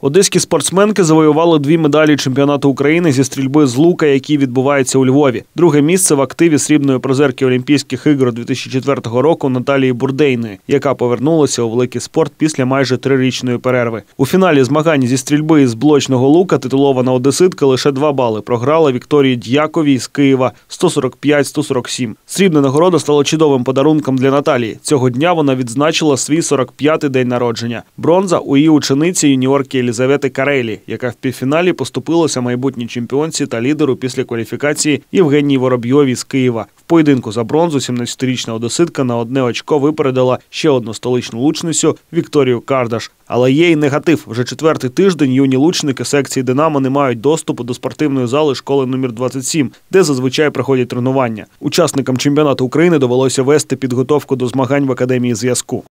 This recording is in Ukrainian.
Одеські спортсменки завоювали дві медалі чемпіонату України зі стрільби з лука, які відбуваються у Львові. Друге місце в активі срібної призерки Олімпійських ігор 2004 року Наталії Бурдейної, яка повернулася у великий спорт після майже трирічної перерви. У фіналі змагань зі стрільби з блочного лука титулована одеситка лише два бали. Програла Вікторії Дяковій з Києва 145-147. Срібна нагорода стала чудовим подарунком для Наталії. Цього дня вона відзначила свій 45-й день народження. Бронза у її учениці юніорки Єлізавети Карелі, яка в півфіналі поступилася майбутній чемпіонці та лідеру після кваліфікації Євгенії Воробйові з Києва. В поєдинку за бронзу 17-річна одеситка на одне очко випередила ще одну столичну лучницю Вікторію Кардаш. Але є й негатив. Вже четвертий тиждень юні лучники секції Динамо не мають доступу до спортивної зали школи номер 27 де зазвичай проходять тренування. Учасникам чемпіонату України довелося вести підготовку до змагань в академії зв'язку.